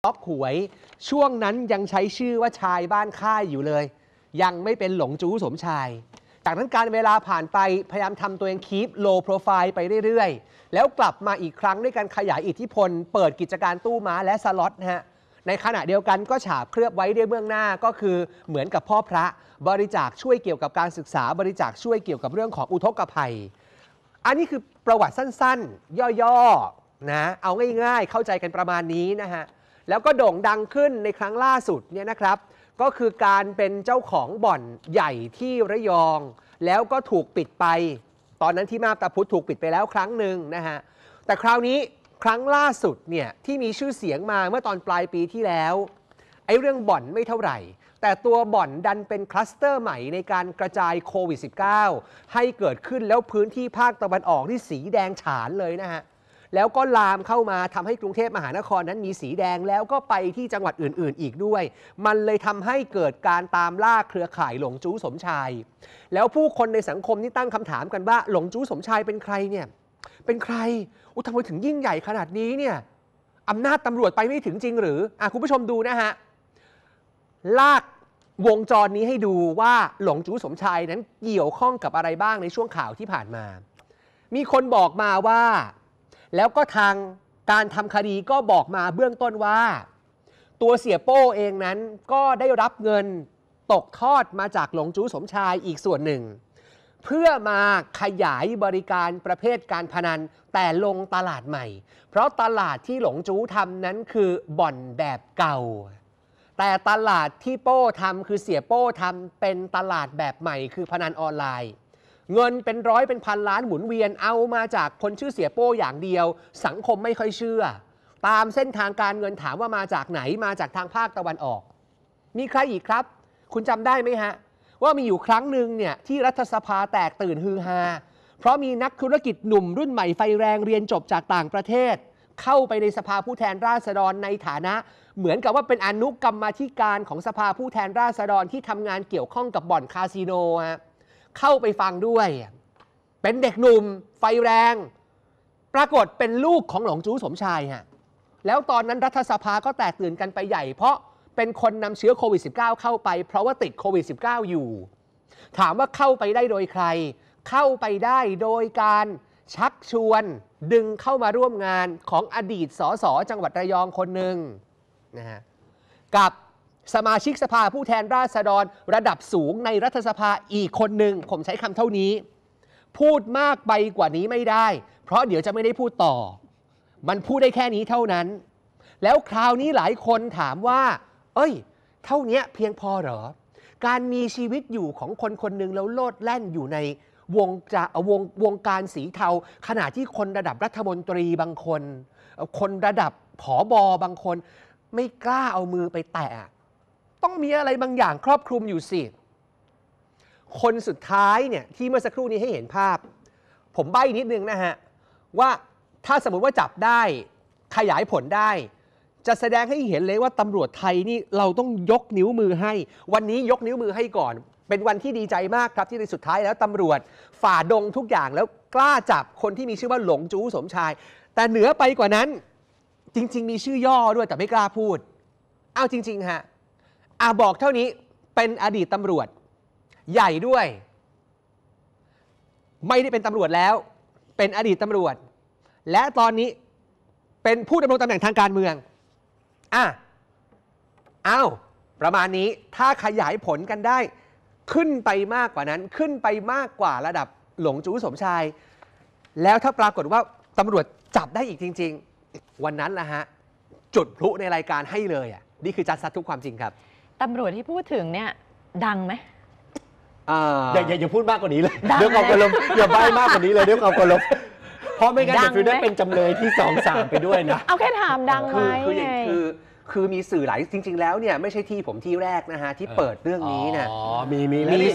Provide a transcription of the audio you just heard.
ล็อกหวย ช่วงนั้นยังใช้ชื่อว่าชายบ้านค่ายอยู่เลย ยังไม่เป็นหลงจู้สมชาย จากนั้นการเวลาผ่านไปพยายามทำตัวเองคีปโลโปรไฟล์ไปเรื่อย ๆ แล้วกลับมาอีกครั้ง ด้วยการขยายอิทธิพล เปิดกิจการตู้ม้าและสล็อตนะฮะในขณะเดียวกันก็ฉาบเคลือบไว้ด้วยเบื้องหน้าก็คือเหมือนกับพ่อพระบริจาคช่วยเกี่ยวกับการศึกษาบริจาคช่วยเกี่ยวกับเรื่องของอุทกภัย อันนี้คือประวัติสั้นๆ ย่อๆนะ เอาง่ายๆ เข้าใจกันประมาณนี้นะฮะแล้วก็โด่งดังขึ้นในครั้งล่าสุดเนี่ยนะครับ ก็คือการเป็นเจ้าของบ่อนใหญ่ที่ระยอง แล้วก็ถูกปิดไป ตอนนั้นที่มาบตาพุธถูกปิดไปแล้วครั้งหนึ่งนะฮะแต่คราวนี้ครั้งล่าสุดเนี่ยที่มีชื่อเสียงมาเมื่อตอนปลายปีที่แล้ว ไอ้เรื่องบ่อนไม่เท่าไหร่แต่ตัวบ่อนดันเป็นคลัสเตอร์ใหม่ในการกระจายโควิด -19 ให้เกิดขึ้นแล้วพื้นที่ภาคตะวันออกที่สีแดงฉานเลยนะฮะแล้วก็ลามเข้ามาทำให้กรุงเทพมหานครนั้นมีสีแดงแล้วก็ไปที่จังหวัดอื่นๆ อีกด้วย มันเลยทำให้เกิดการตามล่าเครือข่ายหลงจู้สมชาย แล้วผู้คนในสังคมนี่ตั้งคำถามกันว่า หลงจู้สมชายเป็นใครเนี่ย เป็นใคร อุทำไมถึงยิ่งใหญ่ขนาดนี้เนี่ยอำนาจตำรวจไปไม่ถึงจริงหรืออคุณผู้ชมดูนะฮะ ลากวงจรนี้ให้ดูว่าหลงจู้สมชายนั้นเกี่ยวข้องกับอะไรบ้างในช่วงข่าวที่ผ่านมา มีคนบอกมาว่าแล้วก็ทางการทำคดีก็บอกมาเบื้องต้นว่า ตัวเสียโป้เองนั้นก็ได้รับเงินตกทอดมาจากหลงจู้สมชายอีกส่วนหนึ่ง เพื่อมาขยายบริการประเภทการพนันแต่ลงตลาดใหม่ เพราะตลาดที่หลงจู้ทำนั้นคือบ่อนแบบเก่า แต่ตลาดที่โป้ทำคือเสียโป้ทำเป็นตลาดแบบใหม่คือพนันออนไลน์เงินเป็นร้อยเป็นพันล้านหมุนเวียนเอามาจากคนชื่อเสียโป้อย่างเดียว สังคมไม่ค่อยเชื่อ ตามเส้นทางการเงินถามว่ามาจากไหนมาจากทางภาคตะวันออก มีใครอีกครับ คุณจำได้ไหมฮะ ว่ามีอยู่ครั้งหนึ่งเนี่ยที่รัฐสภาแตกตื่นฮือฮาเพราะมีนักธุรกิจหนุ่มรุ่นใหม่ไฟแรงเรียนจบจากต่างประเทศ เข้าไปในสภาผู้แทนราษฎรในฐานะ เหมือนกับว่าเป็นอนุกรรมาธิการของสภาผู้แทนราษฎรที่ทำงานเกี่ยวข้องกับบ่อนคาสิโนฮะเข้าไปฟังด้วย เป็นเด็กหนุ่ม ไฟแรง ปรากฏเป็นลูกของหลวงจู๋สมชายฮะ แล้วตอนนั้นรัฐสภาก็แตกตื่นกันไปใหญ่เพราะเป็นคนนำเชื้อโควิด -19 เข้าไปเพราะว่าติดโควิด -19 อยู่ ถามว่าเข้าไปได้โดยใคร เข้าไปได้โดยการชักชวนดึงเข้ามาร่วมงานของอดีตสสจังหวัดระยองคนหนึ่งนะฮะกับสมาชิกสภาผู้แทนราษฎรระดับสูงในรัฐสภาอีกคนหนึ่ง ผมใช้คำเท่านี้ พูดมากไปกว่านี้ไม่ได้ เพราะเดี๋ยวจะไม่ได้พูดต่อ มันพูดได้แค่นี้เท่านั้น แล้วคราวนี้หลายคนถามว่า เอ้ย เท่านี้เพียงพอหรอ การมีชีวิตอยู่ของคนคนหนึ่งแล้วโลดแล่นอยู่ในวงจะวงวงการสีเทาขณะที่คนระดับรัฐมนตรีบางคน คนระดับผอบอบางคนไม่กล้าเอามือไปแตะต้องมีอะไรบางอย่างครอบคลุมอยู่สิ คนสุดท้ายเนี่ยที่เมื่อสักครู่นี้ให้เห็นภาพ ผมใบ้นิดนึงนะฮะว่าถ้าสมมติว่าจับได้ขยายผลได้ จะแสดงให้เห็นเลยว่าตำรวจไทยนี่เราต้องยกนิ้วมือให้ วันนี้ยกนิ้วมือให้ก่อน เป็นวันที่ดีใจมากครับที่ในสุดท้ายแล้วตำรวจฝ่าดงทุกอย่างแล้วกล้าจับคนที่มีชื่อว่าหลงจูสมชาย แต่เหนือไปกว่านั้น จริง ๆ มีชื่อย่อด้วยแต่ไม่กล้าพูด เอาจริง ๆฮะอาบอกเท่านี้เป็นอดีตตำรวจใหญ่ด้วย ไม่ได้เป็นตำรวจแล้วเป็นอดีตตำรวจ และตอนนี้เป็นผู้ดำรงตำแหน่งทางการเมืองอ่ะอ้าวประมาณนี้ถ้าขยายผลกันได้ ขึ้นไปมากกว่านั้นขึ้นไปมากกว่าระดับหลงจูสมชาย แล้วถ้าปรากฏว่า ตำรวจจับได้อีกจริง ๆวันนั้นละฮะจุดพลุในรายการให้เลยอ่ะนี่คือจัดซัดทุกความจริงครับตำรวจที่พูดถึงเนี่ยดังไหมอ่าอย่าอย่าอย่าพูดมากกว่านี้เลยดี๋เรื่องความเลาอย่าใบ้มากกว่านี้เลยเรื่องความเลาเพราะไม่งั้นดัเดี๋ยวฟิวได้เป็นจำเลยที่สองสามไปด้วยนะเอาแค่ถามดังไหมคือคืออย่างคือคือมีสื่อหลายจริงๆแล้วเนี่ยไม่ใช่ที่ผมที่แรกนะฮะที่เปิดเรื่องนี้นะอ๋อมีมีแล้วมี